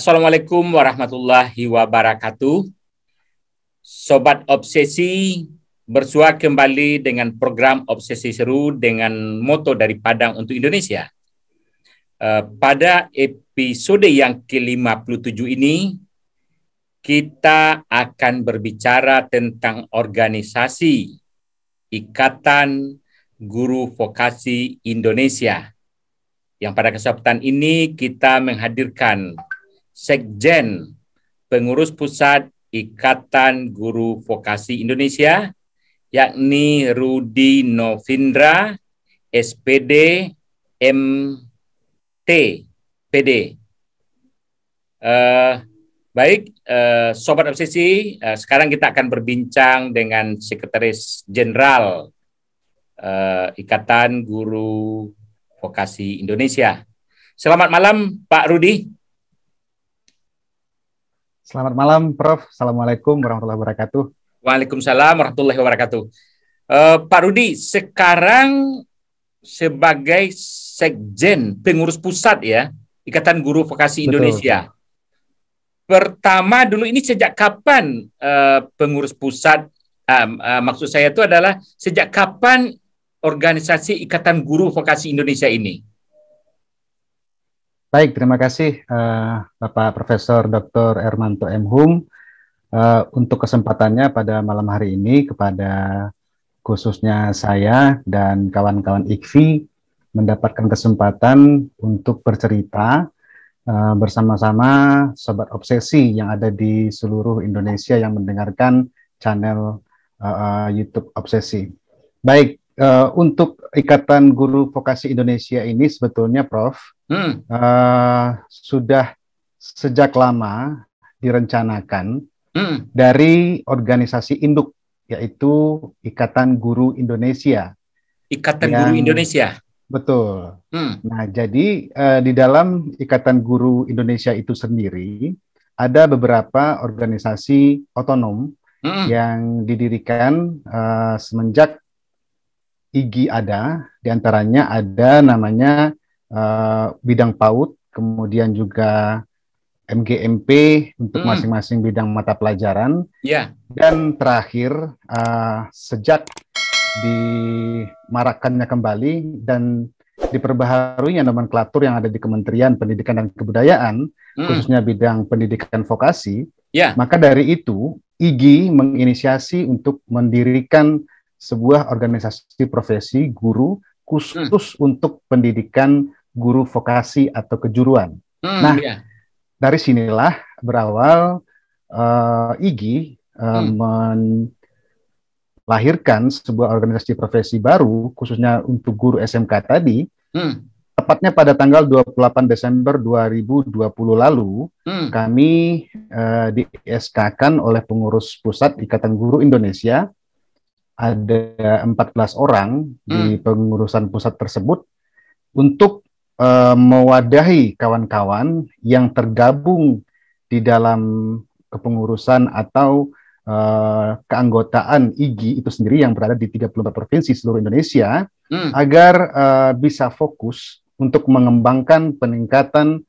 Assalamualaikum warahmatullahi wabarakatuh. Sobat Obsesi bersua kembali dengan program Obsesi Seru dengan moto dari Padang untuk Indonesia. Eh, pada episode yang ke-57 ini, kita akan berbicara tentang organisasi Ikatan Guru Vokasi Indonesia. Yang pada kesempatan ini kita menghadirkan Sekjen Pengurus Pusat Ikatan Guru Vokasi Indonesia, yakni Rudi Novindra, SPD, MT, PD. Uh, eh, baik, uh, Sobat Obsesi, uh, sekarang kita akan berbincang dengan Sekretaris Jenderal uh, Ikatan Guru Vokasi Indonesia. Selamat malam, Pak Rudi. Selamat malam, Prof. Assalamualaikum warahmatullahi wabarakatuh. Waalaikumsalam warahmatullahi wabarakatuh. Uh, Pak Rudi, sekarang sebagai sekjen pengurus pusat ya Ikatan Guru Vokasi Betul. Indonesia. Pertama dulu ini sejak kapan uh, pengurus pusat? Uh, uh, maksud saya itu adalah sejak kapan organisasi Ikatan Guru Vokasi Indonesia ini? Baik, terima kasih uh, Bapak Profesor Dr. Ermanto M. Hum uh, eh, untuk kesempatannya pada malam hari ini kepada khususnya saya dan kawan-kawan Ikvi mendapatkan kesempatan untuk bercerita uh, bersama-sama Sobat Obsesi yang ada di seluruh Indonesia yang mendengarkan channel uh, YouTube Obsesi. Baik, uh, untuk Ikatan Guru Vokasi Indonesia ini sebetulnya, Prof, hmm. uh, sudah sejak lama direncanakan hmm. dari organisasi induk, yaitu Ikatan Guru Indonesia. Ikatan yang, Guru Indonesia. Betul. Hmm. Nah, jadi uh, di dalam Ikatan Guru Indonesia itu sendiri ada beberapa organisasi otonom hmm. yang didirikan uh, semenjak IGI ada, diantaranya ada namanya uh, bidang PAUD, kemudian juga MGMP untuk hmm. masing-masing hmm. bidang mata pelajaran. Yeah. Dan terakhir, uh, sejak dimarakannya kembali dan diperbaharunya nomenklatur yang ada di Kementerian Pendidikan dan Kebudayaan, hmm. khususnya bidang pendidikan vokasi, yeah. maka dari itu IGI menginisiasi untuk mendirikan sebuah organisasi profesi guru khusus hmm. untuk pendidikan guru vokasi atau kejuruan. Hmm, nah, iya. dari sinilah berawal uh, eh, IGI uh, eh, hmm. melahirkan sebuah organisasi profesi baru khususnya untuk guru SMK tadi. Hmm. Tepatnya pada tanggal 28 Desember 2020 lalu, hmm. kami uh, di SK-kan oleh pengurus pusat Ikatan Guru Indonesia ada 14 orang hmm. di pengurusan pusat tersebut untuk uh, mewadahi kawan-kawan yang tergabung di dalam kepengurusan atau uh, keanggotaan IGI itu sendiri yang berada di 34 provinsi seluruh Indonesia hmm. agar uh, bisa fokus untuk mengembangkan peningkatan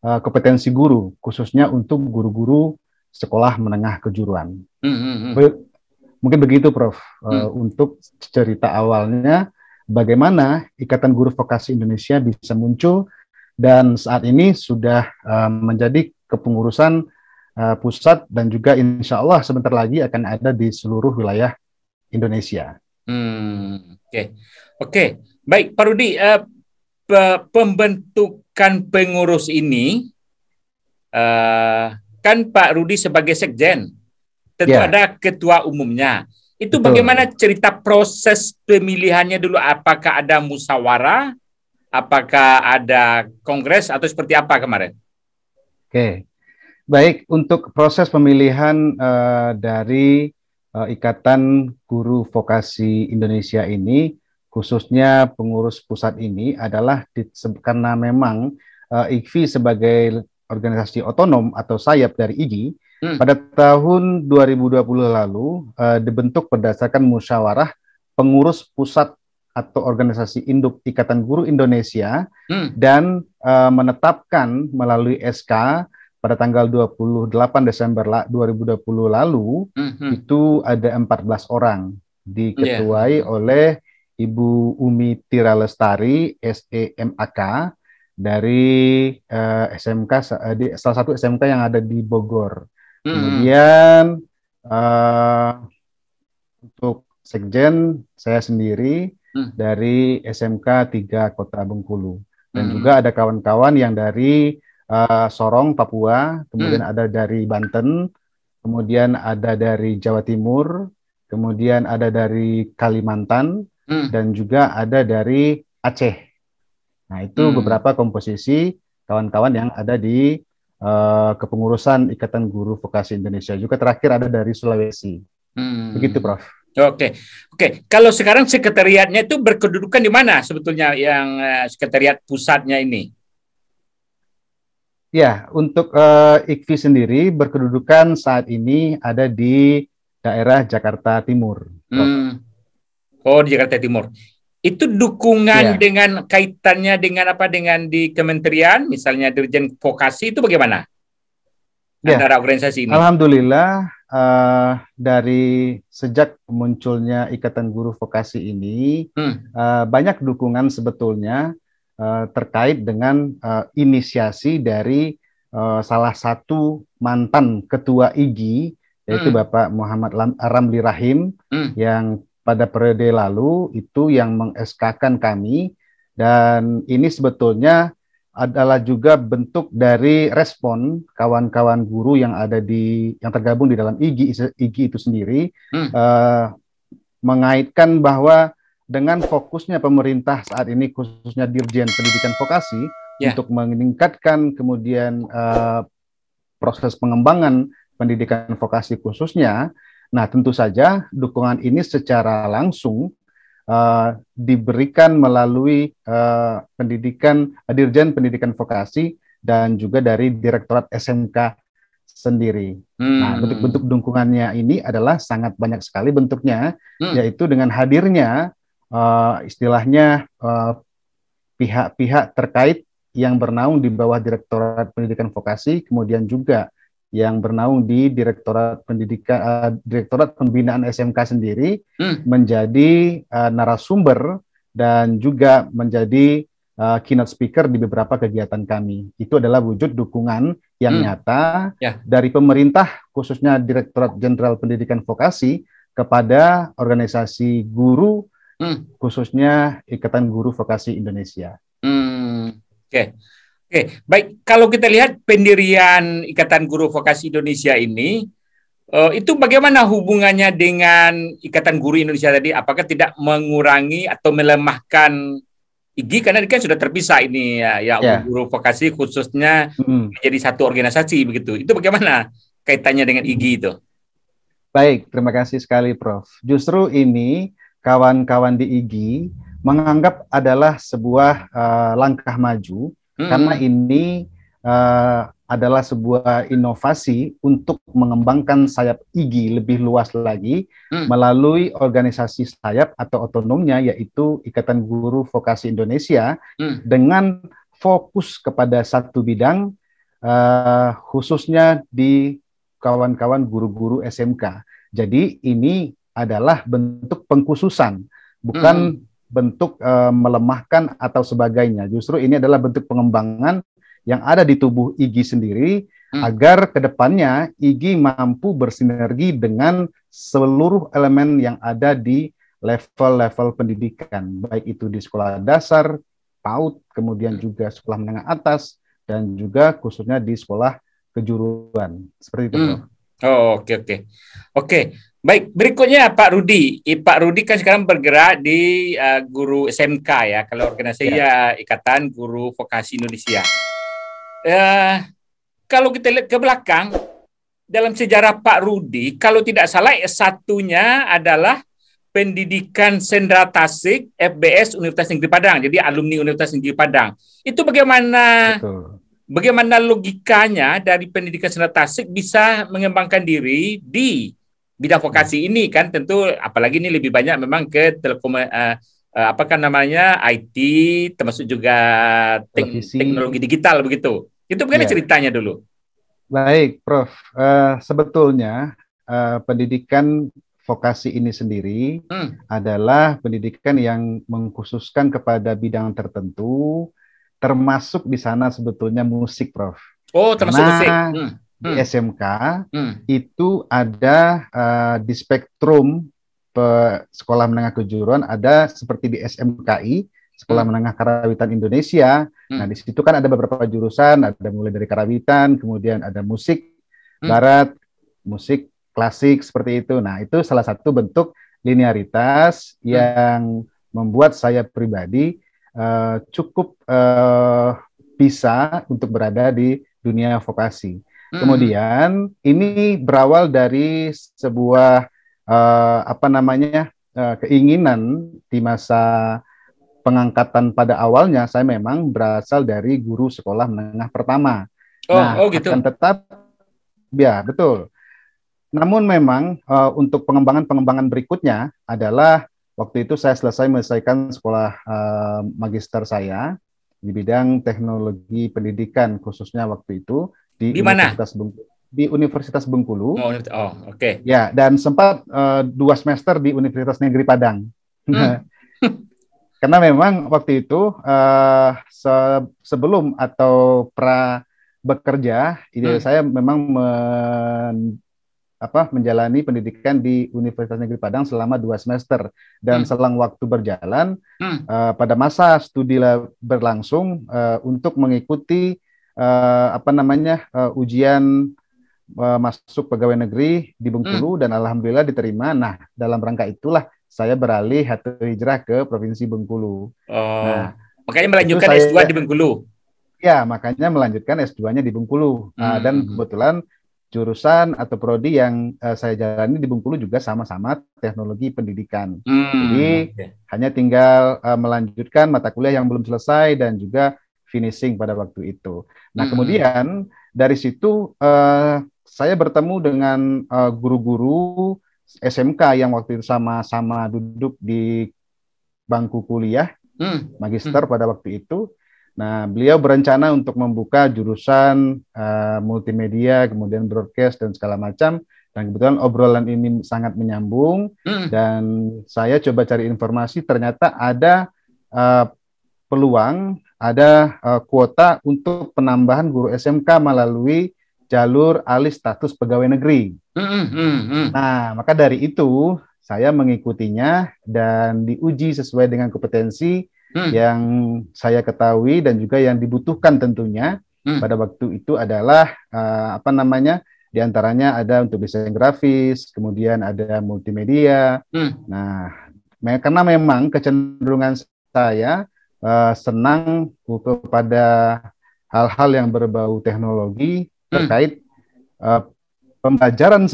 uh, kompetensi guru khususnya untuk guru-guru sekolah menengah kejuruan. Hmm, hmm, hmm. Mungkin begitu, Prof. Eh, hmm. Uh, untuk cerita awalnya, bagaimana Ikatan Guru Vokasi Indonesia bisa muncul dan saat ini sudah uh, menjadi kepengurusan uh, pusat dan juga insya Allah sebentar lagi akan ada di seluruh wilayah Indonesia. Hmm, oke, okay. okay. baik, Pak Rudi, uh, pe pembentukan pengurus ini uh, kan Pak Rudi sebagai sekjen tentu ya. yeah. ada ketua umumnya. Itu Betul. bagaimana cerita proses pemilihannya dulu? Apakah ada musyawarah? Apakah ada kongres atau seperti apa kemarin? Oke, okay. baik untuk proses pemilihan uh, dari uh, Ikatan Guru Vokasi Indonesia ini, khususnya pengurus pusat ini adalah di, karena memang uh, eh, IKVI sebagai organisasi otonom atau sayap dari IGI Hmm. Pada tahun 2020 lalu uh, dibentuk berdasarkan musyawarah pengurus pusat atau organisasi induk Ikatan Guru Indonesia hmm. dan uh, menetapkan melalui SK pada tanggal 28 Desember 2020 lalu hmm, hmm. itu ada 14 orang diketuai yeah. oleh Ibu Umi Tira Lestari SEMAK dari uh, eh, SMK di salah satu SMK yang ada di Bogor. Mm-hmm. Kemudian uh, untuk sekjen saya sendiri hmm. dari SMK 3 Kota Bengkulu dan hmm. juga ada kawan-kawan yang dari uh, Sorong Papua, kemudian hmm. ada dari Banten, kemudian ada dari Jawa Timur, kemudian ada dari Kalimantan hmm. dan juga ada dari Aceh. Nah, itu hmm. beberapa komposisi kawan-kawan yang ada di Eh, kepengurusan Ikatan Guru Vokasi Indonesia juga terakhir ada dari Sulawesi. Hmm. Begitu, Prof. Oke, okay. oke. Okay. Kalau sekarang sekretariatnya itu berkedudukan di mana sebetulnya yang eh, sekretariat pusatnya ini? Ya, untuk uh, eh, IKVI sendiri berkedudukan saat ini ada di daerah Jakarta Timur. Hmm. Oh, di Jakarta Timur itu dukungan yeah. dengan kaitannya dengan apa dengan di kementerian misalnya dirjen vokasi itu bagaimana yeah. antara organisasi ini alhamdulillah uh, dari sejak munculnya ikatan guru vokasi ini hmm. uh, banyak dukungan sebetulnya uh, terkait dengan uh, inisiasi dari uh, salah satu mantan ketua IGI yaitu hmm. Bapak Muhammad Ramli Rahim hmm. yang pada periode lalu itu yang mengeskakan kami dan ini sebetulnya adalah juga bentuk dari respon kawan-kawan guru yang ada di yang tergabung di dalam IGI IGI itu sendiri hmm. eh, mengaitkan bahwa dengan fokusnya pemerintah saat ini khususnya Dirjen Pendidikan Vokasi yeah. untuk meningkatkan kemudian eh, proses pengembangan pendidikan vokasi khususnya Nah, tentu saja dukungan ini secara langsung uh, diberikan melalui uh, pendidikan Dirjen Pendidikan Vokasi dan juga dari Direktorat SMK sendiri. Nah, hmm. Nah, bentuk-bentuk dukungannya ini adalah sangat banyak sekali bentuknya, hmm. yaitu dengan hadirnya uh, istilahnya pihak pihak-pihak terkait yang bernaung di bawah Direktorat Pendidikan Vokasi, kemudian juga yang bernaung di Direktorat Pendidikan uh, Direktorat Pembinaan SMK sendiri hmm. menjadi uh, narasumber dan juga menjadi uh, keynote speaker di beberapa kegiatan kami. Itu adalah wujud dukungan yang hmm. nyata yeah. dari pemerintah khususnya Direktorat Jenderal Pendidikan Vokasi kepada organisasi guru hmm. khususnya Ikatan Guru Vokasi Indonesia. Hmm. Oke. Okay. Oke, okay. baik. Kalau kita lihat pendirian Ikatan Guru Vokasi Indonesia ini, uh, itu bagaimana hubungannya dengan Ikatan Guru Indonesia tadi? Apakah tidak mengurangi atau melemahkan IGI? Karena ini kan sudah terpisah ini ya, ya yeah. Guru Vokasi khususnya mm. menjadi satu organisasi begitu. Itu bagaimana kaitannya dengan IGI itu? Baik, terima kasih sekali Prof. Justru ini kawan-kawan di IGI menganggap adalah sebuah uh, langkah maju hmm. karena ini uh, adalah sebuah inovasi untuk mengembangkan sayap IGI lebih luas lagi hmm. melalui organisasi sayap atau otonomnya yaitu Ikatan Guru Vokasi Indonesia hmm. dengan fokus kepada satu bidang uh, khususnya di kawan-kawan guru-guru SMK. Jadi ini adalah bentuk pengkhususan bukan hmm bentuk e, melemahkan atau sebagainya. Justru ini adalah bentuk pengembangan yang ada di tubuh Igi sendiri hmm. agar kedepannya Igi mampu bersinergi dengan seluruh elemen yang ada di level-level pendidikan, baik itu di sekolah dasar, PAUD, kemudian juga sekolah menengah atas, dan juga khususnya di sekolah kejuruan. Seperti itu. Hmm. Oh, oke okay, oke. Okay. Oke, okay. Baik, berikutnya Pak Rudi. Pak Rudi kan sekarang bergerak di uh, guru SMK ya, kalau ya. organisasi ya. Ikatan Guru Vokasi Indonesia. Uh, kalau kita lihat ke belakang, dalam sejarah Pak Rudi, kalau tidak salah eh, satunya adalah pendidikan sendra tasik FBS Universitas Negeri Padang. Jadi alumni Universitas Negeri Padang. Itu bagaimana Betul bagaimana logikanya dari pendidikan sendra tasik bisa mengembangkan diri di bidang vokasi ini kan tentu apalagi ini lebih banyak memang ke telekom uh, eh, uh, eh, apa kan namanya IT termasuk juga te Televisi. teknologi digital begitu. Itu bukan ya. ceritanya dulu. Baik, Prof. Uh, sebetulnya uh, pendidikan vokasi ini sendiri hmm. adalah pendidikan yang mengkhususkan kepada bidang tertentu, termasuk di sana sebetulnya musik, Prof. Oh, termasuk Karena, musik. Hmm di hmm. SMK hmm. itu ada uh, di spektrum sekolah menengah kejuruan ada seperti di SMKI Sekolah hmm. Menengah Karawitan Indonesia. Hmm. Nah, di situ kan ada beberapa jurusan, ada mulai dari karawitan, kemudian ada musik hmm. barat, musik klasik seperti itu. Nah, itu salah satu bentuk linearitas hmm. yang membuat saya pribadi uh, cukup uh, bisa untuk berada di dunia vokasi. Hmm. Kemudian ini berawal dari sebuah uh, apa namanya uh, keinginan di masa pengangkatan pada awalnya saya memang berasal dari guru sekolah menengah pertama. Oh, nah, oh gitu. Akan tetap ya betul. Namun memang uh, untuk pengembangan-pengembangan berikutnya adalah waktu itu saya selesai menyelesaikan sekolah uh, magister saya di bidang teknologi pendidikan khususnya waktu itu di, di Universitas Bengkulu. Di Universitas Bengkulu. Oh, oh oke. Okay. Ya, dan sempat uh, dua semester di Universitas Negeri Padang. Hmm. Karena memang waktu itu uh, se sebelum atau pra bekerja, ide hmm. saya memang men, apa, menjalani pendidikan di Universitas Negeri Padang selama dua semester dan hmm. selang waktu berjalan hmm. uh, pada masa studi berlangsung uh, untuk mengikuti uh, apa namanya uh, ujian uh, masuk pegawai negeri di Bengkulu hmm. dan alhamdulillah diterima. Nah, dalam rangka itulah saya beralih atau hijrah ke Provinsi Bengkulu. Oh. Nah, makanya melanjutkan S2 di Bengkulu. Ya, makanya melanjutkan S2-nya di Bengkulu. Nah, hmm. Nah, dan hmm, hmm. kebetulan jurusan atau prodi yang uh, saya jalani di Bengkulu juga sama-sama teknologi pendidikan. Hmm. Jadi okay. hanya tinggal uh, melanjutkan mata kuliah yang belum selesai dan juga finishing pada waktu itu. Nah, kemudian dari situ uh, saya bertemu dengan eh, guru-guru uh, SMK yang waktu itu sama-sama duduk di bangku kuliah hmm. magister hmm. pada waktu itu. Nah, beliau berencana untuk membuka jurusan uh, multimedia, kemudian broadcast dan segala macam. Dan kebetulan obrolan ini sangat menyambung hmm. dan saya coba cari informasi ternyata ada uh, peluang ada uh, kuota untuk penambahan guru SMK melalui jalur alih status pegawai negeri. Hmm, hmm, hmm, nah, maka dari itu saya mengikutinya dan diuji sesuai dengan kompetensi mm. yang saya ketahui dan juga yang dibutuhkan tentunya. Mm. Pada waktu itu adalah uh, apa namanya? Di antaranya ada untuk desain grafis, kemudian ada multimedia. Hmm. Nah, karena memang kecenderungan saya uh, senang kepada hal-hal yang berbau teknologi hmm. terkait uh, pembelajaran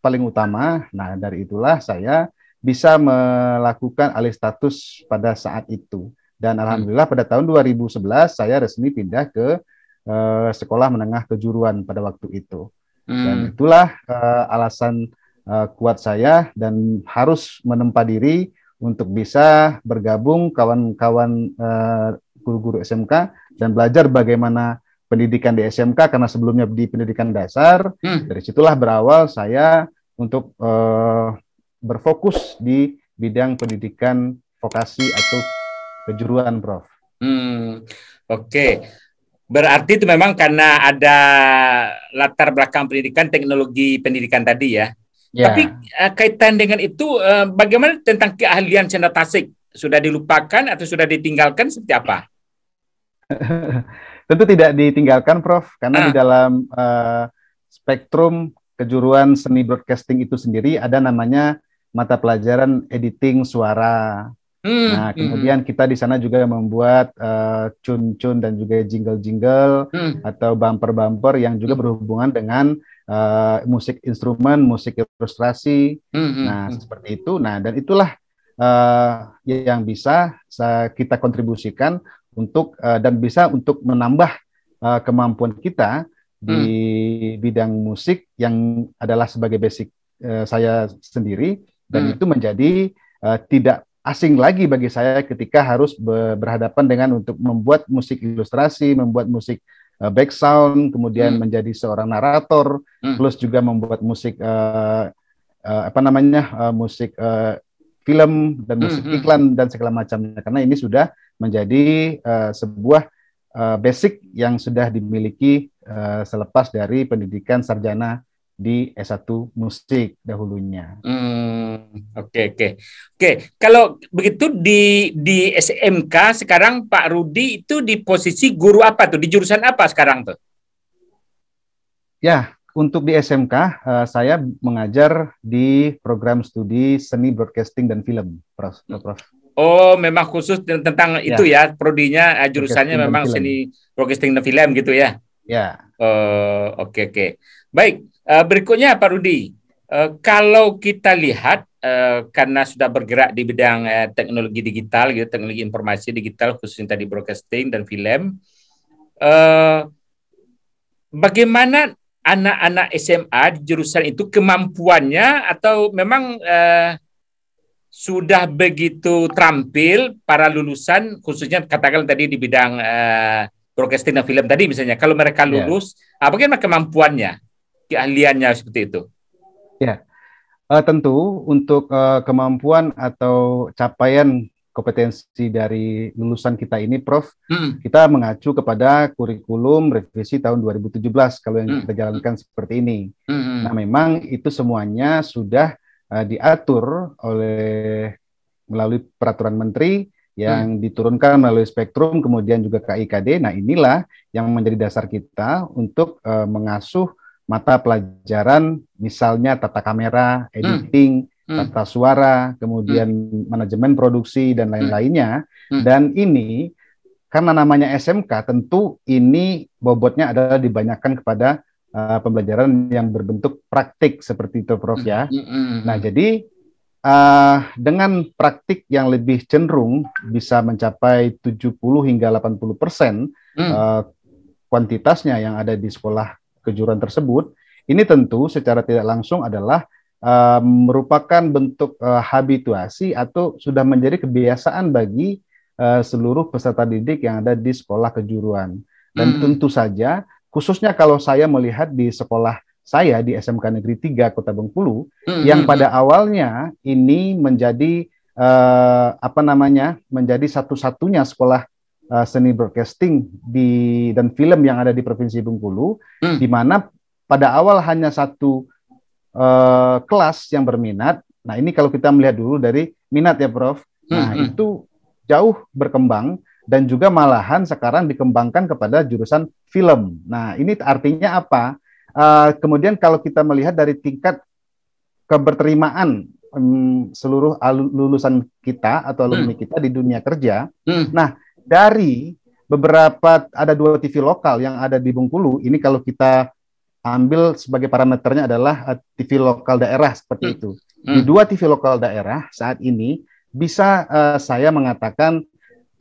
paling utama. Nah, dari itulah saya bisa melakukan alih status pada saat itu. Dan hmm. alhamdulillah pada tahun 2011 saya resmi pindah ke uh, sekolah menengah kejuruan pada waktu itu. Hmm. Dan itulah uh, alasan uh, kuat saya dan harus menempa diri untuk bisa bergabung kawan-kawan eh, guru-guru SMK dan belajar bagaimana pendidikan di SMK karena sebelumnya di pendidikan dasar hmm. dari situlah berawal saya untuk uh, berfokus di bidang pendidikan vokasi atau kejuruan Prof. Hmm. Oke. Okay. Berarti itu memang karena ada latar belakang pendidikan teknologi pendidikan tadi ya. Yeah. Tapi uh, kaitan dengan itu, uh, bagaimana tentang keahlian senda tasik? Sudah dilupakan atau sudah ditinggalkan seperti apa? Tentu tidak ditinggalkan, Prof. Karena ah. di dalam uh, spektrum kejuruan seni broadcasting itu sendiri ada namanya mata pelajaran editing suara. Hmm. Nah, hmm, kemudian hmm. kita di sana juga membuat cun cun uh, dan juga jingle-jingle hmm. atau bumper-bumper yang juga hmm. berhubungan dengan uh, musik instrumen, musik ilustrasi. Mm-hmm. Nah, hmm. seperti itu. Nah, dan itulah uh, yang bisa kita kontribusikan untuk uh, dan bisa untuk menambah uh, kemampuan kita di mm. bidang musik yang adalah sebagai basic uh, saya sendiri dan mm. itu menjadi uh, tidak asing lagi bagi saya ketika harus berhadapan dengan untuk membuat musik ilustrasi, membuat musik uh, eh, back sound, kemudian hmm. menjadi seorang narator, hmm. plus juga membuat musik uh, uh, apa namanya uh, musik uh, film dan musik hmm, hmm. iklan dan segala macamnya. Karena ini sudah menjadi uh, sebuah uh, basic yang sudah dimiliki uh, selepas dari pendidikan sarjana di S1 musik dahulunya. Hmm, oke oke oke kalau begitu di di SMK sekarang Pak Rudi itu di posisi guru apa tuh di jurusan apa sekarang tuh? Ya untuk di SMK uh, eh, saya mengajar di program studi seni broadcasting dan film, Prof. Prof. Hmm. Oh memang khusus tentang ya. itu ya prodinya eh, jurusannya memang seni broadcasting dan film gitu ya? Ya. Oh, oke oke. Baik, eh, berikutnya Pak Rudi. Eh, kalau kita lihat eh, karena sudah bergerak di bidang teknologi digital, gitu, teknologi informasi digital khususnya tadi broadcasting dan film, bagaimana anak-anak SMA di jurusan itu kemampuannya atau memang sudah begitu terampil para lulusan khususnya katakan tadi di bidang broadcasting dan film tadi misalnya kalau mereka ya. lulus yeah. apa kemampuannya keahliannya seperti itu? Ya, uh, tentu untuk uh, kemampuan atau capaian kompetensi dari lulusan kita ini, Prof, hmm. kita mengacu kepada kurikulum revisi tahun 2017 kalau yang hmm. kita jalankan seperti ini. Hmm. hmm. Nah, memang itu semuanya sudah uh, diatur oleh melalui peraturan menteri yang hmm. diturunkan melalui spektrum, kemudian juga KIKD. Nah, inilah yang menjadi dasar kita untuk uh, mengasuh mata pelajaran misalnya tata kamera, hmm. editing, hmm. tata suara, kemudian hmm. manajemen produksi dan lain-lainnya. Hmm. hmm. Dan ini karena namanya SMK tentu ini bobotnya adalah dibanyakan kepada uh, pembelajaran yang berbentuk praktik seperti itu Prof ya. Hmm. Nah, jadi uh, dengan praktik yang lebih cenderung bisa mencapai 70 hingga 80 persen uh, kuantitasnya yang ada di sekolah kejuruan tersebut, ini tentu secara tidak langsung adalah uh, merupakan bentuk uh, habituasi atau sudah menjadi kebiasaan bagi uh, seluruh peserta didik yang ada di sekolah kejuruan. Dan hmm. tentu saja, khususnya kalau saya melihat di sekolah saya di SMK Negeri 3 Kota Bengkulu, hmm. yang hmm, hmm. pada awalnya ini menjadi uh, apa namanya menjadi satu-satunya sekolah Uh, seni broadcasting di dan film yang ada di Provinsi Bengkulu, hmm. di mana pada awal hanya satu uh, kelas yang berminat. Nah ini kalau kita melihat dulu dari minat ya Prof. Hmm, nah hmm. itu jauh berkembang dan juga malahan sekarang dikembangkan kepada jurusan film. Nah ini artinya apa? Uh, kemudian kalau kita melihat dari tingkat keberterimaan um, seluruh lulusan kita atau alumni hmm. kita di dunia kerja, hmm. nah dari beberapa ada dua TV lokal yang ada di Bengkulu ini kalau kita ambil sebagai parameternya adalah eh, TV lokal daerah seperti hmm. itu. Di hmm. dua TV lokal daerah saat ini bisa uh, saya mengatakan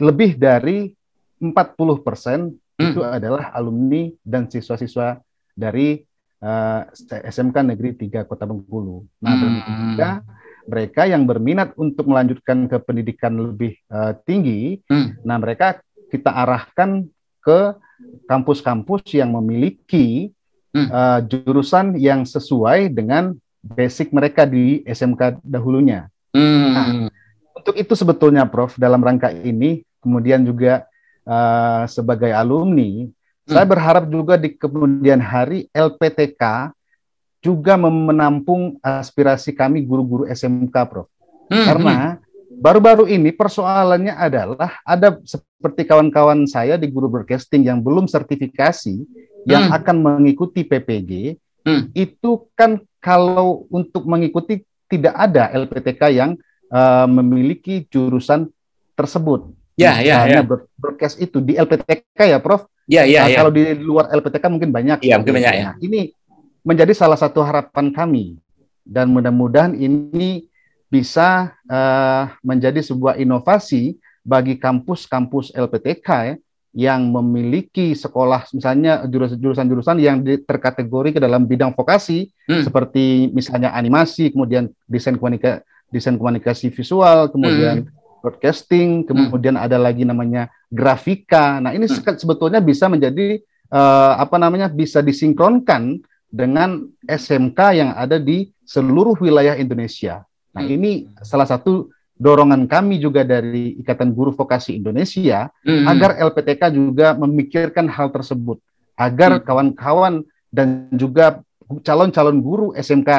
lebih dari 40% persen hmm. itu adalah alumni dan siswa-siswa dari uh, eh, SMK Negeri 3 Kota Bengkulu. Nah, hmm mereka yang berminat untuk melanjutkan ke pendidikan lebih uh, tinggi, hmm. nah mereka kita arahkan ke kampus-kampus yang memiliki hmm. uh, jurusan yang sesuai dengan basic mereka di SMK dahulunya. Hmm. Nah, untuk itu sebetulnya, Prof, dalam rangka ini, kemudian juga uh, sebagai alumni, hmm. saya berharap juga di kemudian hari LPTK juga menampung aspirasi kami guru-guru SMK, Prof. Hmm, Karena hmm. baru-baru ini persoalannya adalah ada seperti kawan-kawan saya di guru broadcasting yang belum sertifikasi hmm. yang akan mengikuti PPG hmm. itu kan kalau untuk mengikuti tidak ada LPTK yang uh, memiliki jurusan tersebut. Ya, ya, ya. broadcast itu di LPTK ya, Prof. Ya, ya, nah, ya. Kalau di luar LPTK mungkin banyak. Iya mungkin banyak ya. Nah, ini menjadi salah satu harapan kami dan mudah-mudahan ini bisa uh, menjadi sebuah inovasi bagi kampus-kampus LPTK ya, yang memiliki sekolah misalnya jurusan-jurusan yang terkategori ke dalam bidang vokasi hmm. seperti misalnya animasi, kemudian desain komunika desain komunikasi visual, kemudian hmm broadcasting, kemudian hmm. ada lagi namanya grafika. Nah, ini hmm. sebetulnya bisa menjadi uh, apa namanya? bisa disinkronkan dengan SMK yang ada di seluruh wilayah Indonesia. Nah, hmm. ini salah satu dorongan kami juga dari Ikatan Guru Vokasi Indonesia hmm. agar LPTK juga memikirkan hal tersebut agar hmm. kawan-kawan hmm. dan juga calon-calon guru SMK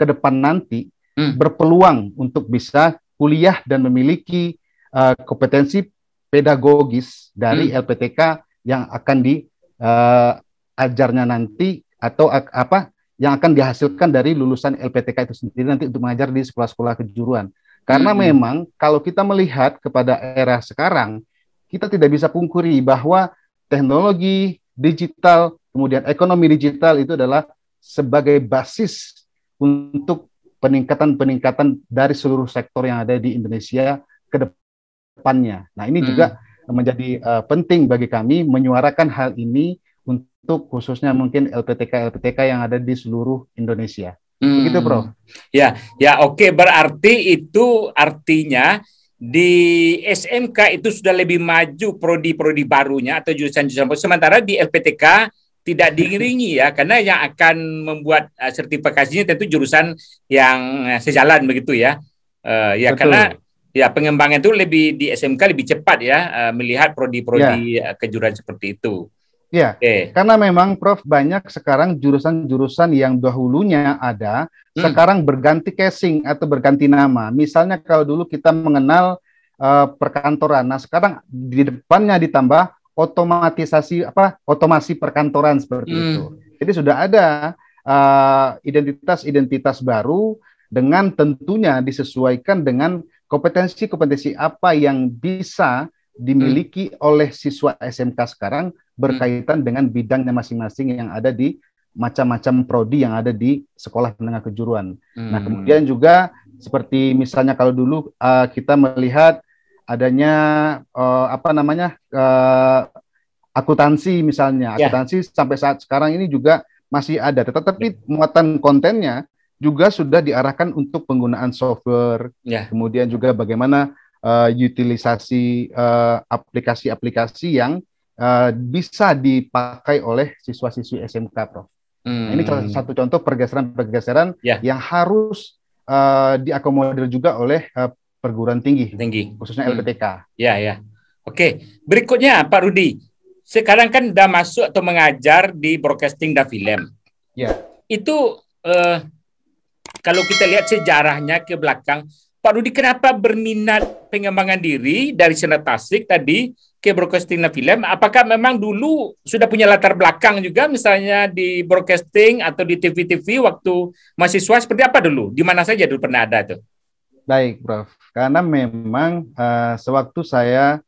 ke depan nanti hmm. berpeluang untuk bisa kuliah dan memiliki uh, kompetensi pedagogis dari hmm. LPTK yang akan diajarnya eh, uh, nanti atau apa yang akan dihasilkan dari lulusan LPTK itu sendiri nanti untuk mengajar di sekolah-sekolah kejuruan. Karena hmm. memang kalau kita melihat kepada era sekarang, kita tidak bisa pungkuri bahwa teknologi digital, kemudian ekonomi digital itu adalah sebagai basis untuk peningkatan-peningkatan dari seluruh sektor yang ada di Indonesia ke depannya. Nah, ini hmm. juga mm. menjadi uh, penting bagi kami menyuarakan hal ini itu khususnya mungkin LPTK LPTK yang ada di seluruh Indonesia. Hmm. Begitu, Prof. Ya, ya oke okay. berarti itu artinya di SMK itu sudah lebih maju prodi-prodi barunya atau jurusan-jurusan Sementara di LPTK tidak diiringi ya karena yang akan membuat eh, sertifikasinya tentu jurusan yang eh, sejalan begitu ya. Uh, ya Betul. karena ya pengembangan itu lebih di SMK lebih cepat ya uh, melihat prodi-prodi ya. kejuruan seperti itu. Ya, okay. karena memang Prof banyak sekarang jurusan-jurusan yang dahulunya ada, hmm. sekarang berganti casing atau berganti nama. Misalnya kalau dulu kita mengenal uh, perkantoran, nah sekarang di depannya ditambah otomatisasi apa otomasi perkantoran seperti hmm. itu. Jadi sudah ada eh, identitas-identitas uh, identitas -identitas baru dengan tentunya disesuaikan dengan kompetensi-kompetensi apa yang bisa dimiliki hmm. oleh siswa SMK sekarang berkaitan hmm. dengan bidangnya masing-masing yang ada di macam-macam prodi yang ada di sekolah menengah kejuruan. Nah, hmm. Nah, kemudian juga seperti misalnya kalau dulu uh, kita melihat adanya uh, apa namanya uh, akuntansi misalnya, yeah. akuntansi sampai saat sekarang ini juga masih ada, tetapi yeah. muatan kontennya juga sudah diarahkan untuk penggunaan software, yeah. kemudian juga bagaimana uh, utilisasi eh, aplikasi-aplikasi yang uh, bisa dipakai oleh siswa-siswi SMK, Prof. Nah, hmm. Ini satu contoh pergeseran-pergeseran yeah. yang harus uh, diakomodir juga oleh uh, perguruan tinggi, tinggi. khususnya hmm. LPTK. Ya, ya. Oke, berikutnya Pak Rudi, sekarang kan sudah masuk atau mengajar di broadcasting dan film. Ya. Itu uh, kalau kita lihat sejarahnya ke belakang, Pak Rudi kenapa berminat pengembangan diri dari seni tasik tadi ke broadcasting film? Apakah memang dulu sudah punya latar belakang juga misalnya di broadcasting atau di TV-TV waktu mahasiswa seperti apa dulu? Di mana saja dulu pernah ada tuh? Baik, Prof. Karena memang uh, sewaktu saya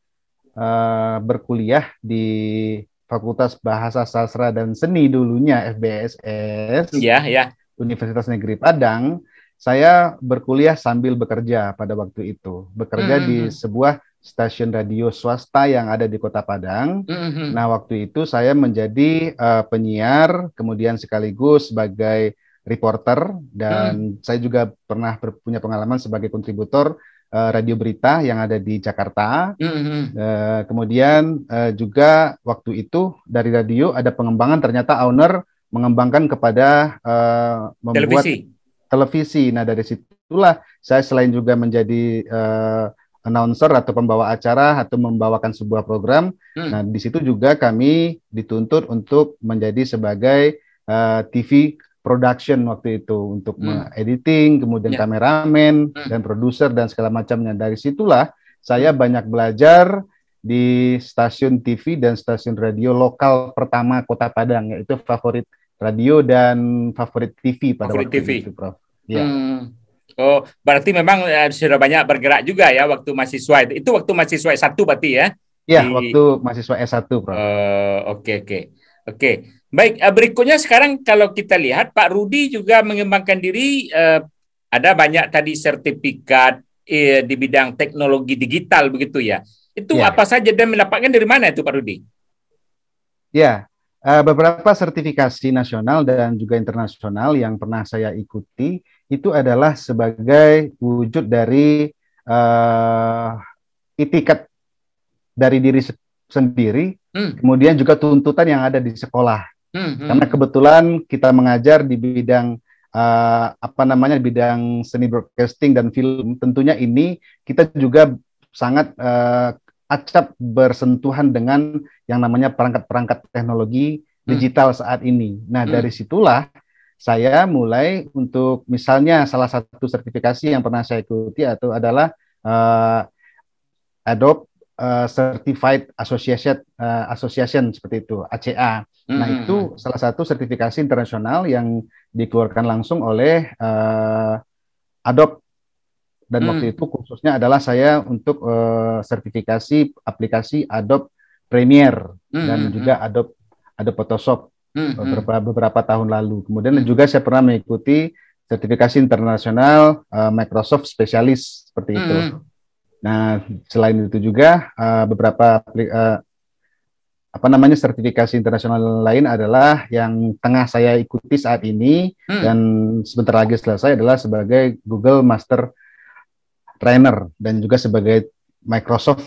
uh, berkuliah di Fakultas Bahasa Sastra dan Seni dulunya FBSS. ya ya Universitas Negeri Padang saya berkuliah sambil bekerja pada waktu itu. Bekerja -hmm. di mm-hmm. sebuah stasiun radio swasta yang ada di Kota Padang. -hmm. Nah, waktu itu saya menjadi uh, penyiar, kemudian sekaligus sebagai reporter dan mm. saya juga pernah punya pengalaman sebagai kontributor uh, radio berita yang ada di Jakarta. -hmm. uh, kemudian uh, juga waktu itu dari radio ada pengembangan ternyata owner mengembangkan kepada uh, membuat televisi televisi. Nah, dari situlah saya selain juga menjadi uh, announcer atau pembawa acara atau membawakan sebuah program. Hmm. Nah, di situ juga kami dituntut untuk menjadi sebagai uh, eh, TV production waktu itu untuk hmm. editing, kemudian ya. kameramen hmm. dan produser dan segala macamnya. Dari situlah saya banyak belajar di stasiun TV dan stasiun radio lokal pertama Kota Padang yaitu favorit radio dan favorit TV pada favorit waktu TV. itu, Prof. Ya. Hmm. Oh, berarti memang eh, sudah banyak bergerak juga ya waktu mahasiswa itu. Itu waktu mahasiswa S1 berarti ya? Iya, Di... waktu mahasiswa S1, Bro. Oh, oke, oke. Oke. Baik, uh, berikutnya sekarang kalau kita lihat Pak Rudi juga mengembangkan diri uh, ada banyak tadi sertifikat eh, di bidang teknologi digital begitu ya. Itu ya. apa saja dan mendapatkan dari mana itu Pak Rudi? Ya, Eh, beberapa sertifikasi nasional dan juga internasional yang pernah saya ikuti itu adalah sebagai wujud dari uh, eh, itikat dari diri se sendiri, hmm. kemudian juga tuntutan yang ada di sekolah. Hmm, hmm. Karena kebetulan kita mengajar di bidang uh, apa namanya bidang seni broadcasting dan film, tentunya ini kita juga sangat uh, acap bersentuhan dengan yang namanya perangkat-perangkat teknologi hmm. digital saat ini. Nah, hmm. dari situlah saya mulai untuk misalnya salah satu sertifikasi yang pernah saya ikuti atau adalah uh, Adobe uh, Certified Association uh, eh, Association seperti itu ACA. Nah, hmm. Nah itu salah satu sertifikasi internasional yang dikeluarkan langsung oleh uh, Adobe dan hmm. waktu itu khususnya adalah saya untuk uh, sertifikasi aplikasi Adobe Premiere hmm. dan hmm, juga hmm. Adobe Adobe Photoshop hmm, eh, hmm. beberapa beberapa tahun lalu. Kemudian hmm. juga saya pernah mengikuti sertifikasi internasional uh, Microsoft Specialist seperti itu. Hmm. Nah, selain itu juga uh, beberapa uh, apa namanya sertifikasi internasional lain adalah yang tengah saya ikuti saat ini hmm. dan sebentar lagi selesai adalah sebagai Google Master trainer dan juga sebagai Microsoft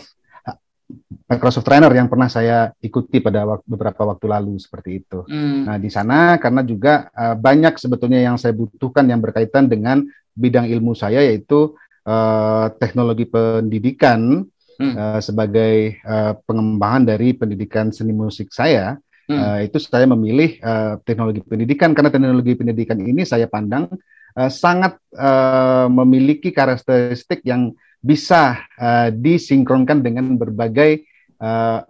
Microsoft Trainer yang pernah saya ikuti pada waktu, beberapa waktu lalu seperti itu. Mm. Nah di sana karena juga uh, banyak sebetulnya yang saya butuhkan yang berkaitan dengan bidang ilmu saya yaitu uh, teknologi pendidikan mm. uh, sebagai uh, pengembangan dari pendidikan seni musik saya. Mm. Uh, itu saya memilih uh, teknologi pendidikan karena teknologi pendidikan ini saya pandang Eh, sangat uh, memiliki karakteristik yang bisa uh, disinkronkan dengan berbagai uh,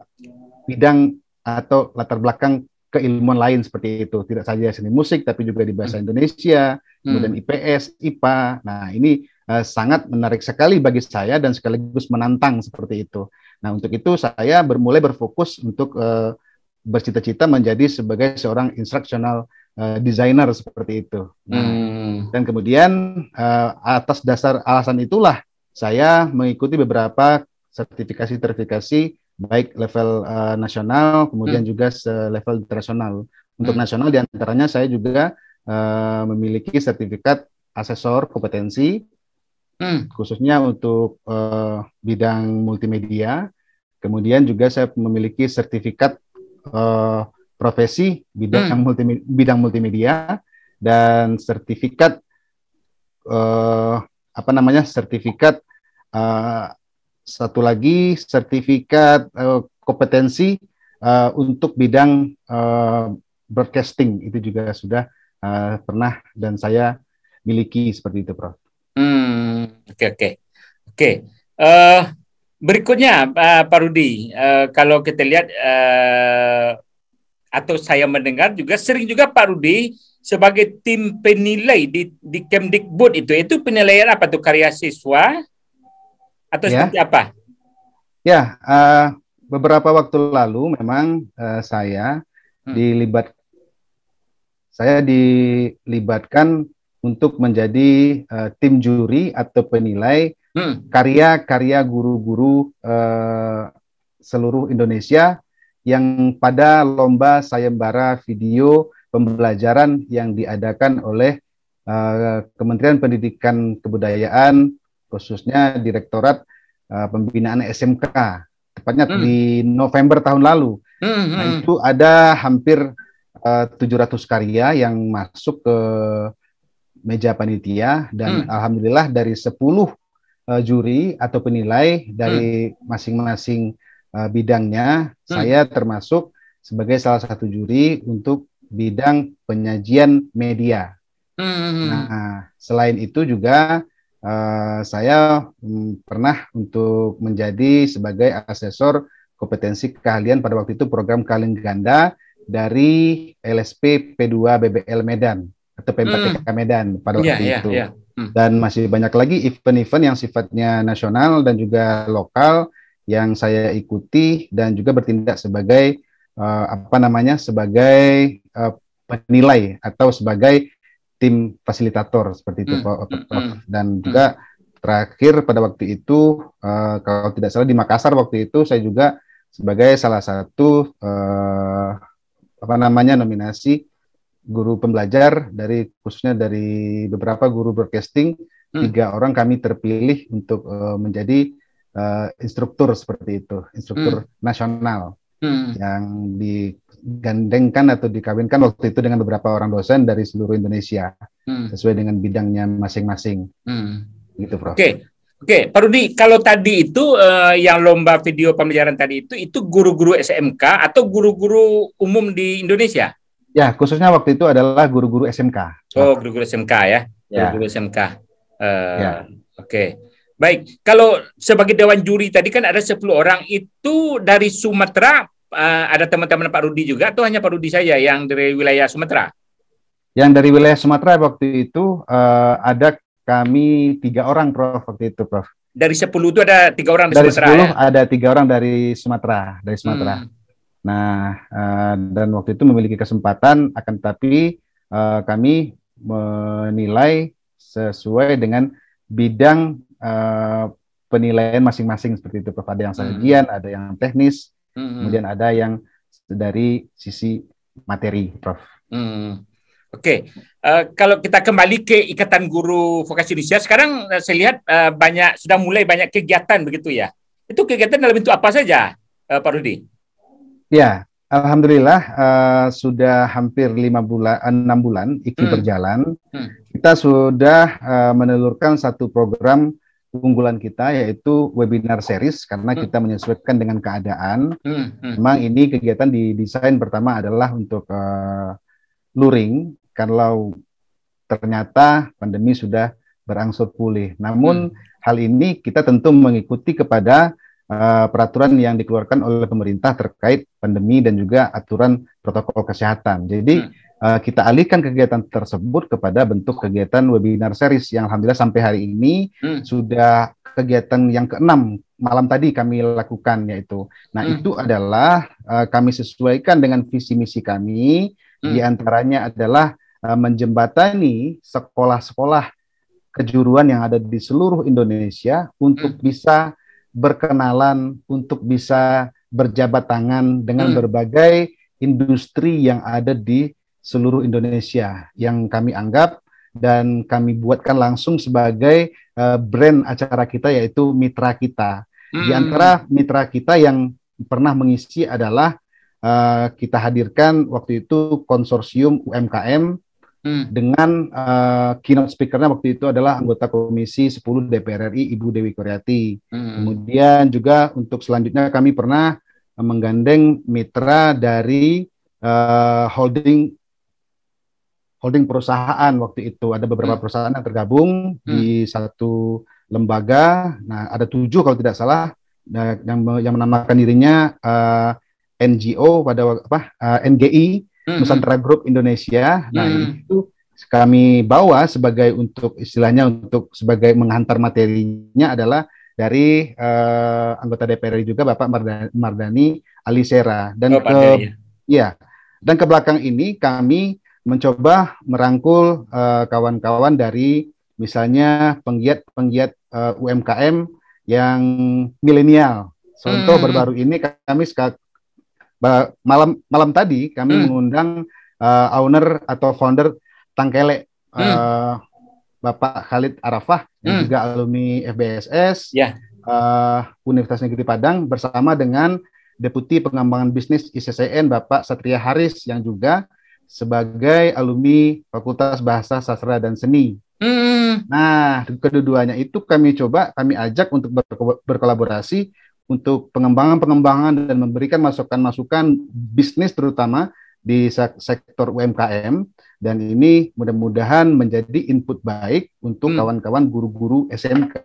bidang atau latar belakang keilmuan lain seperti itu. Tidak saja seni musik, tapi juga di bahasa hmm. Indonesia, hmm. kemudian IPS, IPA. Nah, ini uh, sangat menarik sekali bagi saya dan sekaligus menantang seperti itu. Nah, untuk itu saya bermulai berfokus untuk uh, bercita-cita menjadi sebagai seorang instructional uh, desainer seperti itu. Nah, hmm. Dan kemudian uh, atas dasar alasan itulah saya mengikuti beberapa sertifikasi-sertifikasi baik level uh, nasional kemudian hmm. juga level internasional. Untuk hmm. nasional diantaranya saya juga uh, memiliki sertifikat asesor kompetensi hmm. khususnya untuk uh, bidang multimedia. Kemudian juga saya memiliki sertifikat uh, profesi bidang hmm. multimedia, bidang multimedia dan sertifikat uh, apa namanya sertifikat uh, satu lagi sertifikat uh, kompetensi uh, untuk bidang uh, broadcasting itu juga sudah uh, pernah dan saya miliki seperti itu, Prof. Hmm, oke oke. Oke. berikutnya uh, Pak Rudi, uh, kalau kita lihat uh, atau saya mendengar juga sering juga Pak Rudi sebagai tim penilai di di Kemdikbud itu itu penilaian apa tuh karya siswa atau ya. seperti apa? Ya, uh, beberapa waktu lalu memang uh, saya hmm. dilibat saya dilibatkan untuk menjadi uh, tim juri atau penilai hmm. karya-karya hmm. guru-guru uh, seluruh Indonesia yang pada lomba sayembara video pembelajaran yang diadakan oleh uh, Kementerian Pendidikan Kebudayaan khususnya Direktorat uh, Pembinaan SMK tepatnya hmm. di November tahun lalu. Hmm, hmm. Nah, hmm. itu ada hampir eh, uh, 700 karya yang masuk ke meja panitia dan hmm. alhamdulillah dari 10 uh, juri atau penilai dari hmm. masing-masing hmm uh, bidangnya. Hmm. Saya termasuk sebagai salah satu juri untuk bidang penyajian media. Hmm. Nah, selain itu juga uh, saya um, pernah untuk menjadi sebagai asesor kompetensi keahlian pada waktu itu program Kaleng Ganda dari LSP P2 BBL Medan atau PMPTK mm. Medan pada iya, waktu yeah, itu. Yeah, hmm. yeah. Dan masih banyak lagi event-event yang sifatnya nasional dan juga lokal yang saya ikuti dan juga bertindak sebagai uh, apa namanya sebagai uh, penilai atau sebagai tim fasilitator seperti itu hmm. Pak mm, dan hmm. juga terakhir pada waktu itu uh, kalau tidak salah di Makassar waktu itu saya juga sebagai salah satu uh, apa namanya nominasi guru pembelajar dari khususnya dari beberapa guru broadcasting hmm. tiga orang kami terpilih untuk uh, menjadi uh, instruktur seperti itu, instruktur hmm. nasional hmm. yang digandengkan atau dikawinkan waktu itu dengan beberapa orang dosen dari seluruh Indonesia hmm. sesuai dengan bidangnya masing-masing. Hmm. Gitu, Prof. Oke. Okay. Oke, okay, Pak Rudi, kalau tadi itu uh, yang lomba video pembelajaran tadi itu, itu guru-guru SMK atau guru-guru umum di Indonesia? Ya, khususnya waktu itu adalah guru-guru SMK. Oh, guru-guru SMK ya. ya, guru-guru ya. SMK. Uh, eh, ya. Oke. Okay. Baik, kalau sebagai dewan juri tadi kan ada 10 orang itu dari Sumatera uh, ada teman-teman Pak Rudi juga atau hanya Pak Rudi saja yang dari wilayah Sumatera? Yang dari wilayah Sumatera waktu itu uh, ada kami tiga orang Prof waktu itu Prof. Dari 10 itu ada tiga orang dari, dari Sumatera. Dari 10 ya? ada tiga orang dari Sumatera, dari Sumatera. Hmm. Nah, uh, dan waktu itu memiliki kesempatan akan tapi uh, kami menilai sesuai dengan bidang Eh, penilaian masing-masing seperti itu Prof. Ada yang sajian, hmm. ada yang teknis, hmm, hmm. kemudian ada yang dari sisi materi Prof. Hmm. Oke, okay. uh, eh, kalau kita kembali ke Ikatan Guru Vokasi Indonesia, sekarang eh, saya lihat uh, banyak sudah mulai banyak kegiatan begitu ya. Itu kegiatan dalam bentuk apa saja, uh, Pak Rudi? Ya, Alhamdulillah uh, sudah hampir lima bulan, enam bulan ikut hmm. berjalan. Hmm. Kita sudah uh, menelurkan satu program keunggulan kita yaitu webinar series karena hmm. kita menyesuaikan dengan keadaan. Hmm. Hmm. Memang ini kegiatan di desain pertama adalah untuk uh, luring kalau ternyata pandemi sudah berangsur pulih. Namun hmm. hal ini kita tentu mengikuti kepada uh, peraturan yang dikeluarkan oleh pemerintah terkait pandemi dan juga aturan protokol kesehatan. Jadi hmm Eh, kita alihkan kegiatan tersebut kepada bentuk kegiatan webinar series yang alhamdulillah sampai hari ini hmm. sudah kegiatan yang keenam malam tadi kami lakukan yaitu nah hmm. itu adalah uh, kami sesuaikan dengan visi misi kami hmm. di adalah uh, menjembatani sekolah-sekolah kejuruan yang ada di seluruh Indonesia untuk hmm. bisa berkenalan untuk bisa berjabat tangan dengan hmm. berbagai industri yang ada di seluruh Indonesia yang kami anggap dan kami buatkan langsung sebagai uh, brand acara kita yaitu mitra kita. Hmm. Di antara mitra kita yang pernah mengisi adalah uh, kita hadirkan waktu itu konsorsium UMKM hmm. dengan uh, keynote speakernya waktu itu adalah anggota Komisi 10 DPR RI Ibu Dewi Koreati Hmm. Kemudian juga untuk selanjutnya kami pernah menggandeng mitra dari uh, holding holding perusahaan waktu itu ada beberapa hmm. perusahaan yang tergabung hmm. di satu lembaga. Nah, ada tujuh kalau tidak salah nah, yang yang menamakan dirinya uh, eh, NGO pada apa uh, eh, NGI hmm. Nusantara Group Indonesia. Nah, hmm. itu kami bawa sebagai untuk istilahnya untuk sebagai menghantar materinya adalah dari uh, anggota DPR juga Bapak Mardani, Alisera dan oh, ke, ya iya. dan ke belakang ini kami mencoba merangkul eh, kawan-kawan uh, dari misalnya penggiat-penggiat uh, eh, UMKM yang milenial. Contoh hmm. baru-baru ini kami malam malam tadi kami hmm. mengundang uh, owner atau founder Tangkele hmm. Bapak Khalid Arafah hmm. yang juga alumni FBSS yeah. Ya. uh, Universitas Negeri Padang bersama dengan Deputi Pengembangan Bisnis ICCN Bapak Satria Haris yang juga sebagai alumni Fakultas Bahasa Sastra dan Seni. Mm. Nah, kedua-duanya itu kami coba, kami ajak untuk berko berkolaborasi untuk pengembangan-pengembangan dan memberikan masukan-masukan bisnis terutama di sektor UMKM dan ini mudah-mudahan menjadi input baik untuk hmm. kawan-kawan guru-guru SMK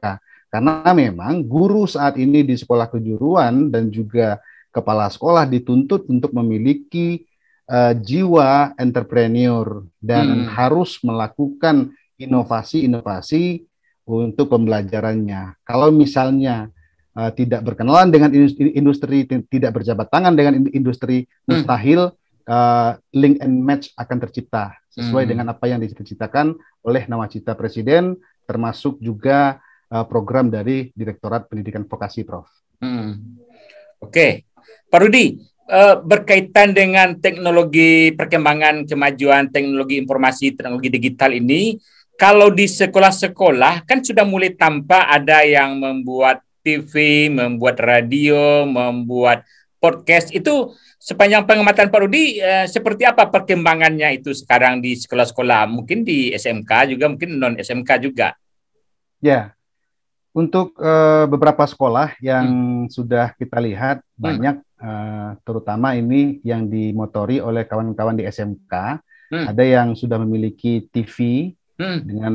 karena memang guru saat ini di sekolah kejuruan dan juga kepala sekolah dituntut untuk memiliki uh, jiwa entrepreneur dan hmm. harus melakukan inovasi-inovasi untuk pembelajarannya. Kalau misalnya uh, tidak berkenalan dengan industri, industri tidak berjabat tangan dengan industri, hmm. mustahil uh, link and match akan tercipta sesuai hmm. dengan apa yang diceritakan oleh nawacita presiden, termasuk juga uh, program dari Direktorat Pendidikan Vokasi, Prof. Hmm. Oke, okay. Pak Rudi, Eh, berkaitan dengan teknologi perkembangan kemajuan teknologi informasi teknologi digital ini kalau di sekolah-sekolah kan sudah mulai tampak ada yang membuat TV, membuat radio, membuat podcast itu sepanjang pengamatan Pak Rudi eh, seperti apa perkembangannya itu sekarang di sekolah-sekolah mungkin di SMK juga mungkin non SMK juga. Ya. Untuk eh, beberapa sekolah yang hmm. sudah kita lihat hmm. banyak Eh, terutama ini yang dimotori oleh kawan-kawan di SMK. Hmm. Ada yang sudah memiliki TV hmm. dengan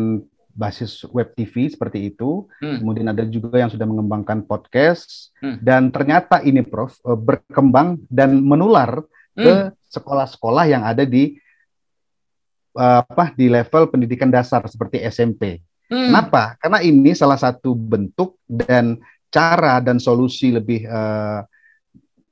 basis web TV seperti itu. Hmm. Kemudian ada juga yang sudah mengembangkan podcast hmm. dan ternyata ini Prof eh, berkembang dan menular hmm. ke sekolah-sekolah yang ada di eh, apa di level pendidikan dasar seperti SMP. Hmm. Kenapa? Karena ini salah satu bentuk dan cara dan solusi lebih uh,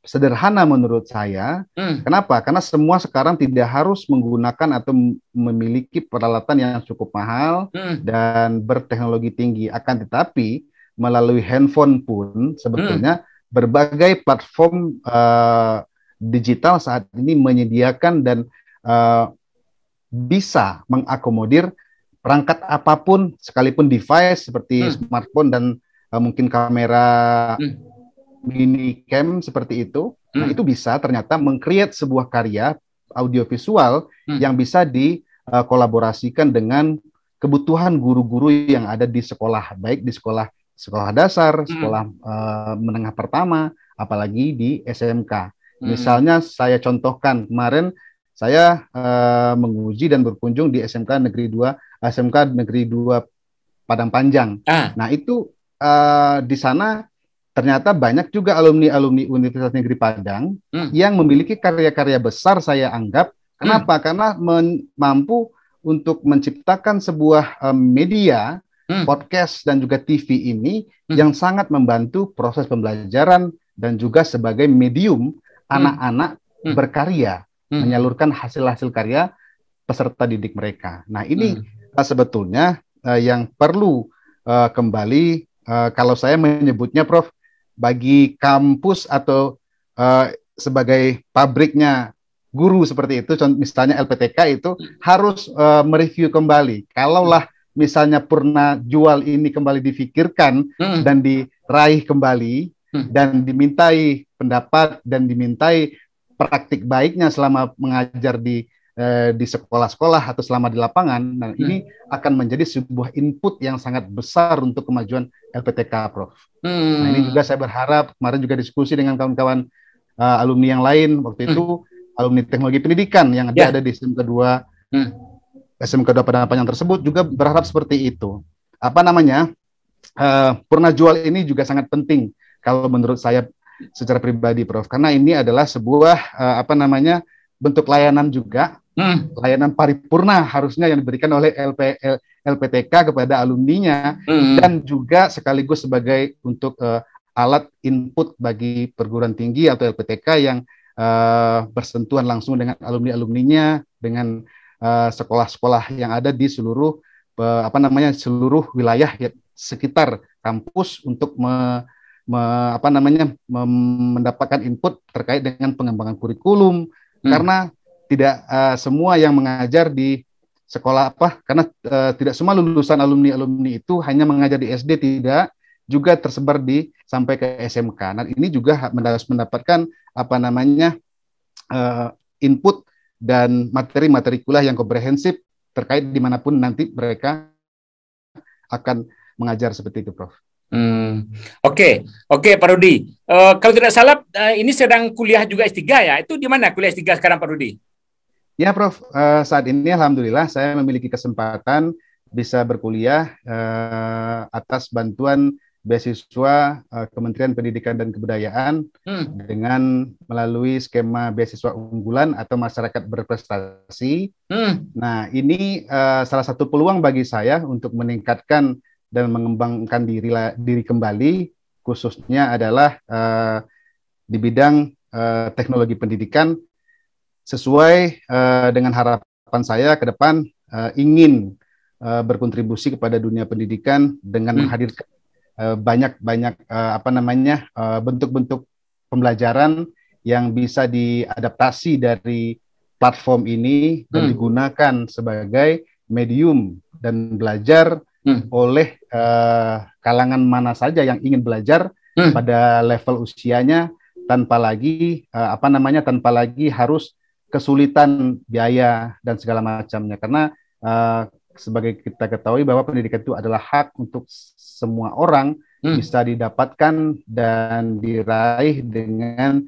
sederhana menurut saya. Hmm. Kenapa? Karena semua sekarang tidak harus menggunakan atau memiliki peralatan yang cukup mahal hmm. dan berteknologi tinggi. Akan tetapi melalui handphone pun sebetulnya hmm. berbagai platform uh, digital saat ini menyediakan dan uh, bisa mengakomodir perangkat apapun sekalipun device seperti hmm. smartphone dan uh, mungkin kamera hmm Mini cam seperti itu. Nah hmm. Nah, itu bisa ternyata mengcreate sebuah karya audiovisual hmm. yang bisa dikolaborasikan eh, uh, dengan kebutuhan guru-guru yang ada di sekolah, baik di sekolah sekolah dasar, hmm. sekolah uh, menengah pertama, apalagi di SMK. Hmm. Misalnya saya contohkan kemarin saya uh, menguji dan berkunjung di SMK Negeri 2 SMK Negeri 2 Padang Panjang. Ah. Nah, itu uh, di sana ternyata banyak juga alumni-alumni Universitas Negeri Padang hmm. yang memiliki karya-karya besar saya anggap. Kenapa? Hmm. Karena mampu untuk menciptakan sebuah um, media hmm. podcast dan juga TV ini hmm. yang sangat membantu proses pembelajaran dan juga sebagai medium anak hmm. anak-anak hmm. berkarya, hmm. menyalurkan hasil-hasil karya peserta didik mereka. Nah, ini hmm. Eh, sebetulnya uh, yang perlu uh, kembali uh, kalau saya menyebutnya Prof bagi kampus atau uh, sebagai pabriknya guru seperti itu, misalnya LPTK itu harus uh, mereview kembali. Kalaulah misalnya purna jual ini kembali difikirkan hmm. dan diraih kembali hmm. dan dimintai pendapat dan dimintai praktik baiknya selama mengajar di Eh, di sekolah-sekolah atau selama di lapangan. Nah, hmm. ini akan menjadi sebuah input yang sangat besar untuk kemajuan LPTK, Prof. Hmm. Nah, ini juga saya berharap kemarin juga diskusi dengan kawan-kawan uh, alumni yang lain waktu hmm. itu alumni teknologi pendidikan yang yeah. ada ya. di SMK kedua, hmm. kedua pada panjang tersebut juga berharap seperti itu. Apa namanya? Uh, eh, purna jual ini juga sangat penting kalau menurut saya secara pribadi, Prof. Karena ini adalah sebuah uh, apa namanya bentuk layanan juga hmm. layanan paripurna harusnya yang diberikan oleh LP, L, LPTK kepada alumninya hmm. dan juga sekaligus sebagai untuk uh, alat input bagi perguruan tinggi atau LPTK yang uh, bersentuhan langsung dengan alumni-alumninya dengan eh, sekolah-sekolah uh, yang ada di seluruh uh, apa namanya seluruh wilayah ya, sekitar kampus untuk me, me, apa namanya mendapatkan input terkait dengan pengembangan kurikulum hmm. karena tidak uh, semua yang mengajar di sekolah apa karena uh, tidak semua lulusan alumni alumni itu hanya mengajar di SD tidak juga tersebar di sampai ke SMK. Nah ini juga harus mendapatkan apa namanya uh, input dan materi-materi kuliah yang komprehensif terkait dimanapun nanti mereka akan mengajar seperti itu, Prof. Hmm. Oke, okay. oke okay, Pak Rudi. Uh, kalau tidak salah, uh, ini sedang kuliah juga S3 ya. Itu di mana kuliah S3 sekarang Pak Rudi? Ya, Prof. Uh, saat ini alhamdulillah saya memiliki kesempatan bisa berkuliah uh, atas bantuan beasiswa uh, Kementerian Pendidikan dan Kebudayaan hmm. dengan melalui skema beasiswa unggulan atau masyarakat berprestasi. Hmm. Nah, ini uh, salah satu peluang bagi saya untuk meningkatkan dan mengembangkan diri diri kembali khususnya adalah uh, di bidang uh, teknologi pendidikan sesuai uh, dengan harapan saya ke depan uh, ingin uh, berkontribusi kepada dunia pendidikan dengan hmm. menghadirkan banyak-banyak uh, apa namanya bentuk-bentuk uh, pembelajaran yang bisa diadaptasi dari platform ini hmm. dan digunakan sebagai medium dan belajar hmm. oleh uh, kalangan mana saja yang ingin belajar hmm. pada level usianya tanpa lagi uh, apa namanya tanpa lagi harus kesulitan biaya dan segala macamnya karena uh, sebagai kita ketahui bahwa pendidikan itu adalah hak untuk semua orang hmm. bisa didapatkan dan diraih dengan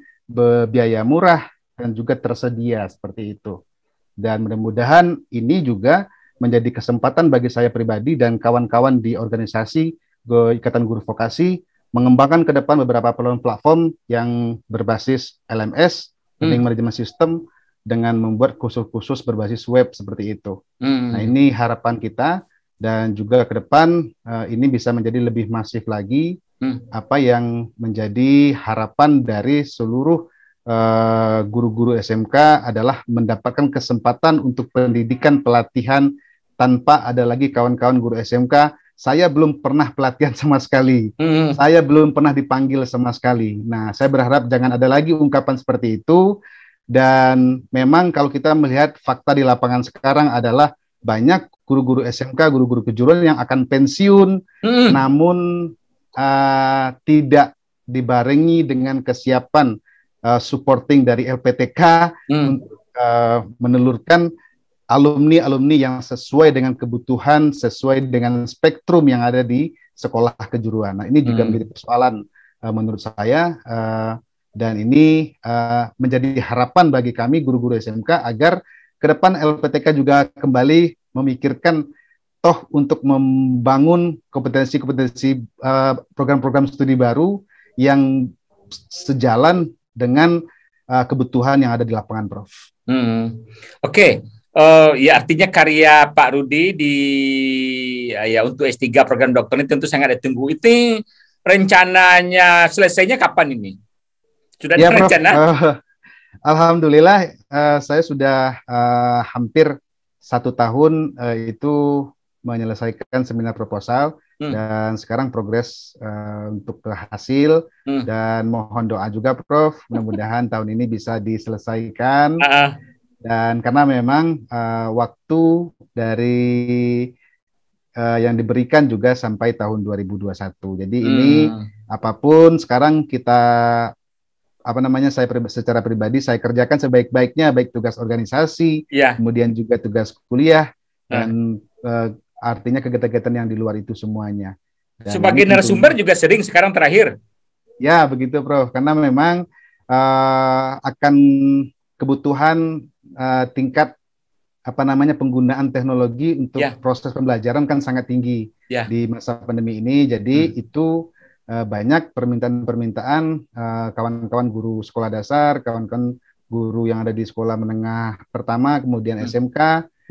biaya murah dan juga tersedia seperti itu. Dan mudah-mudahan ini juga menjadi kesempatan bagi saya pribadi dan kawan-kawan di organisasi Ikatan Guru Vokasi mengembangkan ke depan beberapa platform yang berbasis LMS, hmm. Management sistem, dengan membuat khusus-khusus berbasis web seperti itu. Hmm. Nah, ini harapan kita dan juga ke depan uh, ini bisa menjadi lebih masif lagi hmm. apa yang menjadi harapan dari seluruh eh, guru-guru uh, SMK adalah mendapatkan kesempatan untuk pendidikan pelatihan tanpa ada lagi kawan-kawan guru SMK saya belum pernah pelatihan sama sekali. Hmm. Saya belum pernah dipanggil sama sekali. Nah, saya berharap jangan ada lagi ungkapan seperti itu. Dan memang kalau kita melihat fakta di lapangan sekarang adalah banyak guru-guru SMK, guru-guru kejuruan yang akan pensiun, mm. namun uh, tidak dibarengi dengan kesiapan uh, supporting dari LPTK mm. untuk uh, menelurkan alumni-alumni yang sesuai dengan kebutuhan, sesuai dengan spektrum yang ada di sekolah kejuruan. Nah, ini juga hmm. menjadi persoalan uh, menurut saya. Uh, dan ini uh, menjadi harapan bagi kami guru-guru SMK agar ke depan LPTK juga kembali memikirkan toh untuk membangun kompetensi-kompetensi program eh, program-program studi baru yang sejalan dengan uh, kebutuhan yang ada di lapangan, Prof. Hmm. Oke, okay. uh, ya artinya karya Pak Rudi di ya, ya untuk S3 program dokter ini tentu sangat ditunggu. Itu rencananya selesainya kapan ini? Sudah ya, Uh, Alhamdulillah uh, saya sudah uh, hampir satu tahun uh, itu menyelesaikan seminar proposal hmm. dan sekarang progres uh, untuk berhasil hasil hmm. dan mohon doa juga Prof mudah-mudahan tahun ini bisa diselesaikan uh-uh. dan karena memang uh, waktu dari uh, yang diberikan juga sampai tahun 2021 jadi hmm. ini apapun sekarang kita apa namanya saya pri secara pribadi saya kerjakan sebaik-baiknya baik tugas organisasi, yeah. kemudian juga tugas kuliah iya. dan uh, artinya kegiatan-kegiatan yang di luar itu semuanya. Dan Sebagai narasumber juga sering sekarang terakhir. Ya begitu, Prof. Karena memang uh, akan kebutuhan uh, tingkat apa namanya penggunaan teknologi untuk yeah. proses pembelajaran kan sangat tinggi yeah. di masa pandemi ini. Jadi hmm. itu Eh, banyak permintaan-permintaan eh, kawan-kawan guru sekolah dasar, kawan-kawan guru yang ada di sekolah menengah pertama, kemudian SMK,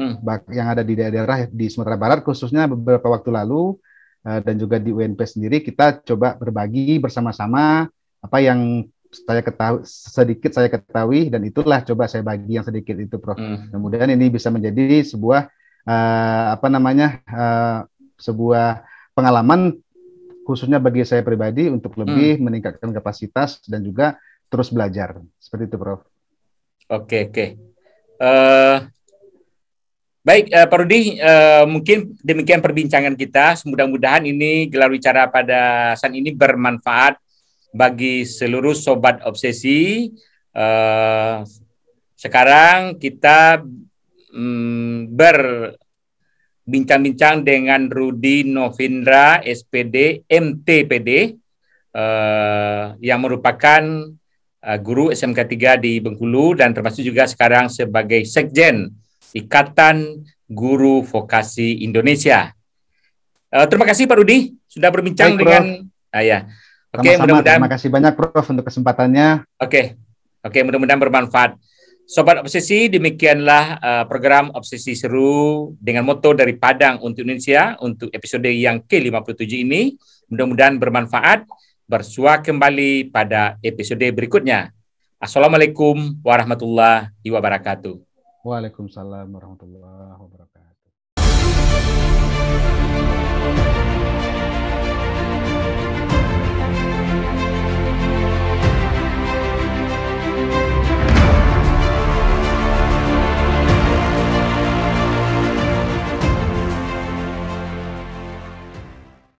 hmm. hmm. yang ada di daerah-daerah di Sumatera Barat khususnya beberapa waktu lalu eh, dan juga di UNP sendiri kita coba berbagi bersama-sama apa yang saya ketahui sedikit saya ketahui dan itulah coba saya bagi yang sedikit itu Prof. Hmm. Kemudian ini bisa menjadi sebuah apa namanya sebuah pengalaman khususnya bagi saya pribadi untuk hmm. lebih hmm. meningkatkan kapasitas dan juga terus belajar. Seperti itu, Prof. Oke, okay, oke. Okay. Uh, eh, baik, uh, Pak Rudi, uh, mungkin demikian perbincangan kita. semudah mudahan ini gelar bicara pada saat ini bermanfaat bagi seluruh sobat obsesi. Uh, sekarang kita um, ber bincang-bincang dengan Rudi Novindra SPD MTPD uh, eh, yang merupakan uh, guru SMK 3 di Bengkulu dan termasuk juga sekarang sebagai sekjen Ikatan Guru Vokasi Indonesia. Uh, terima kasih Pak Rudi sudah berbincang Baik, dengan ah, ya. Oke, okay, mudah-mudahan terima kasih banyak Prof untuk kesempatannya. Oke. Okay. Oke, okay, mudah-mudahan bermanfaat. Sobat Obsesi, demikianlah uh, program Obsesi Seru dengan moto dari Padang untuk Indonesia untuk episode yang ke-57 ini. Mudah-mudahan bermanfaat. Bersua kembali pada episode berikutnya. Assalamualaikum warahmatullahi wabarakatuh. Waalaikumsalam warahmatullahi wabarakatuh.